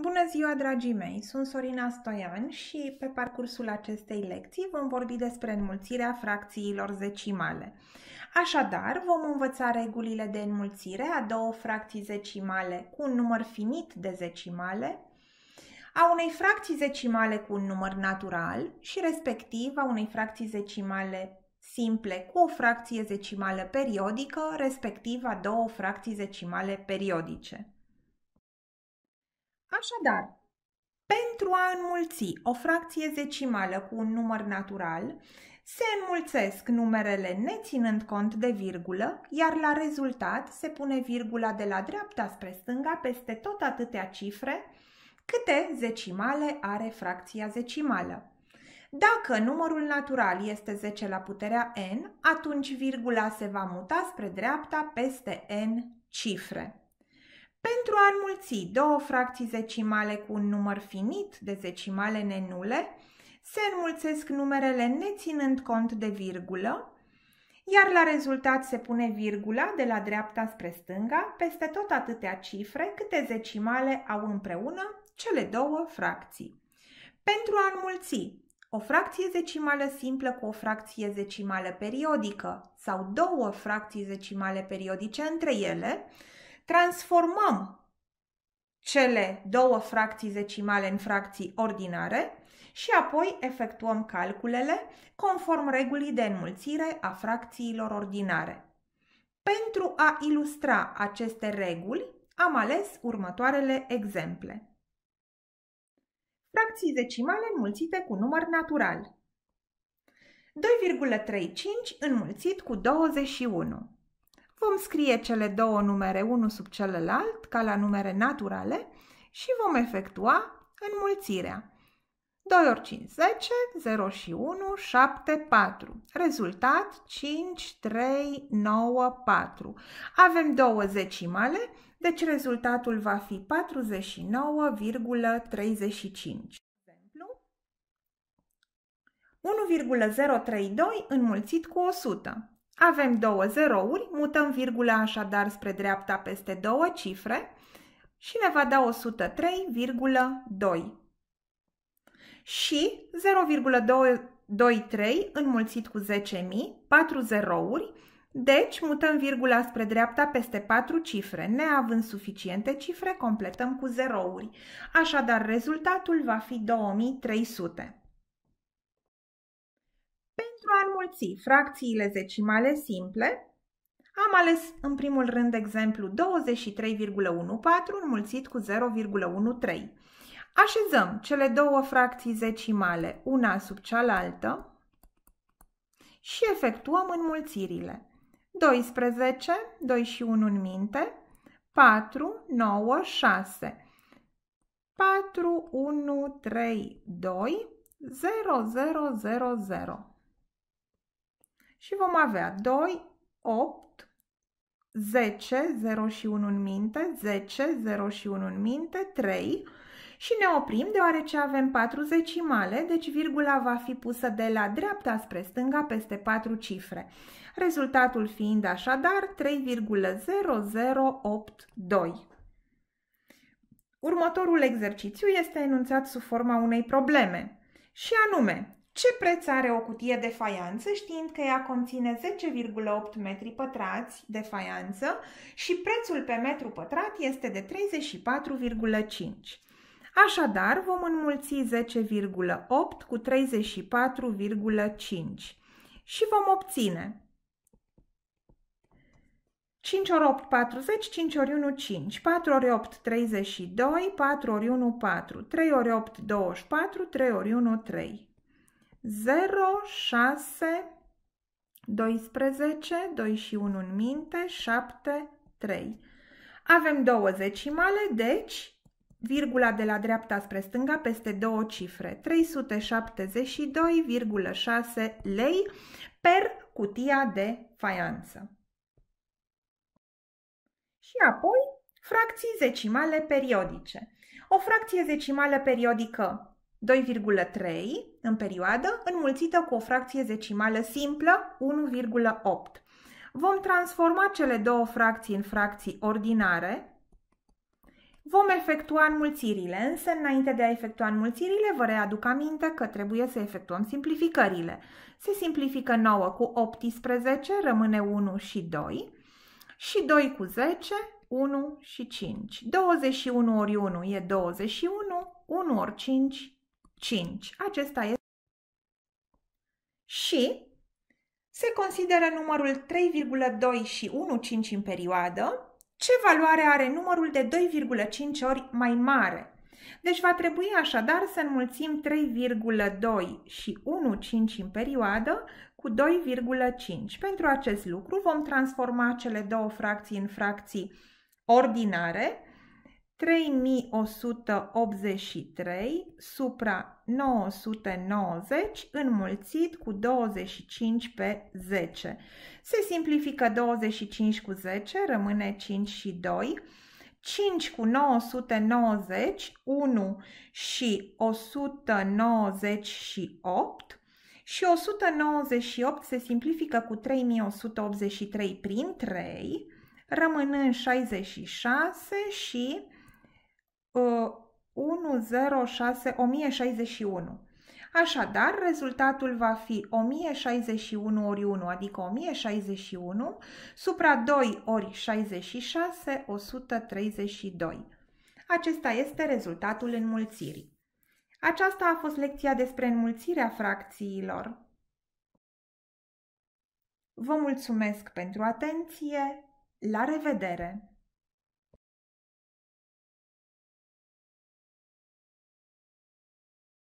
Bună ziua, dragii mei! Sunt Sorina Stoian și pe parcursul acestei lecții vom vorbi despre înmulțirea fracțiilor zecimale. Așadar, vom învăța regulile de înmulțire a două fracții zecimale cu un număr finit de zecimale, a unei fracții zecimale cu un număr natural și respectiv a unei fracții zecimale simple cu o fracție zecimală periodică, respectiv a două fracții zecimale periodice. Așadar, pentru a înmulți o fracție zecimală cu un număr natural, se înmulțesc numerele neținând cont de virgulă, iar la rezultat se pune virgula de la dreapta spre stânga peste tot atâtea cifre câte zecimale are fracția zecimală. Dacă numărul natural este 10 la puterea n, atunci virgula se va muta spre dreapta peste n cifre. Pentru a înmulți două fracții zecimale cu un număr finit de zecimale nenule, se înmulțesc numerele neținând cont de virgulă, iar la rezultat se pune virgula de la dreapta spre stânga peste tot atâtea cifre câte zecimale au împreună cele două fracții. Pentru a înmulți o fracție zecimală simplă cu o fracție zecimală periodică sau două fracții zecimale periodice între ele, transformăm cele două fracții zecimale în fracții ordinare și apoi efectuăm calculele conform regulii de înmulțire a fracțiilor ordinare. Pentru a ilustra aceste reguli, am ales următoarele exemple. Fracții decimale înmulțite cu număr natural. 2,35 înmulțit cu 21. Vom scrie cele două numere unul sub celălalt, ca la numere naturale, și vom efectua înmulțirea. 2 ori 5, 10, 0 și 1, 7, 4. Rezultat 5, 3, 9, 4. Avem două zecimale, deci rezultatul va fi 49,35. 1,032 înmulțit cu 100. Avem două zerouri, mutăm virgula așadar spre dreapta peste două cifre și ne va da 103,2. Și 0,23 înmulțit cu 10.000, 4 zerouri, deci mutăm virgula spre dreapta peste 4 cifre. Neavând suficiente cifre, completăm cu zerouri. Așadar, rezultatul va fi 2300 înmulți fracțiile zecimale simple, am ales în primul rând exemplu 23,14 înmulțit cu 0,13. Așezăm cele două fracții zecimale una sub cealaltă și efectuăm înmulțirile. 12, 2 și 1 în minte, 4, 9, 6. 4, 1, 3, 2, 0, 0, 0, 0 și vom avea 2, 8, 10, 0 și 1 în minte, 10, 0 și 1 în minte, 3 și ne oprim deoarece avem 4 zecimale, deci virgula va fi pusă de la dreapta spre stânga peste 4 cifre, rezultatul fiind așadar 3,0082. Următorul exercițiu este enunțat sub forma unei probleme, și anume, ce preț are o cutie de faianță știind că ea conține 10,8 metri pătrați de faianță și prețul pe metru pătrat este de 34,5. Așadar, vom înmulți 10,8 cu 34,5 și vom obține 5 ori 8, 40, 5 ori 1, 5, 4 ori 8, 32, 4 ori 1, 4, 3 ori 8, 24, 3 ori 1, 3. 0, 6, 12, 2 și 1 în minte, 7, 3. Avem două zecimale, deci virgula de la dreapta spre stânga peste două cifre, 372,6 lei per cutia de faianță. Și apoi fracții zecimale periodice. O fracție zecimală periodică 2,3 în perioadă, înmulțită cu o fracție decimală simplă, 1,8. Vom transforma cele două fracții în fracții ordinare. Vom efectua înmulțirile, însă înainte de a efectua înmulțirile, vă readuc aminte că trebuie să efectuăm simplificările. Se simplifică 9 cu 18, rămâne 1 și 2 și 2 cu 10, 1 și 5. 21 ori 1 e 21, 1 ori 5 5. Acesta este și se consideră numărul 3,2 și 1,5 în perioadă, ce valoare are numărul de 2,5 ori mai mare. Deci va trebui așadar să înmulțim 3,2 și 1,5 în perioadă cu 2,5. Pentru acest lucru vom transforma cele două fracții în fracții ordinare, 3183 supra 990 înmulțit cu 25 pe 10. Se simplifică 25 cu 10, rămâne 5 și 2. 5 cu 990, 1 și 198 și 198 se simplifică cu 3183 prin 3, rămânând 66 și 106, 1061. Așadar, rezultatul va fi 1061 ori 1, adică 1061, supra 2 ori 66, 132. Acesta este rezultatul înmulțirii. Aceasta a fost lecția despre înmulțirea fracțiilor. Vă mulțumesc pentru atenție! La revedere!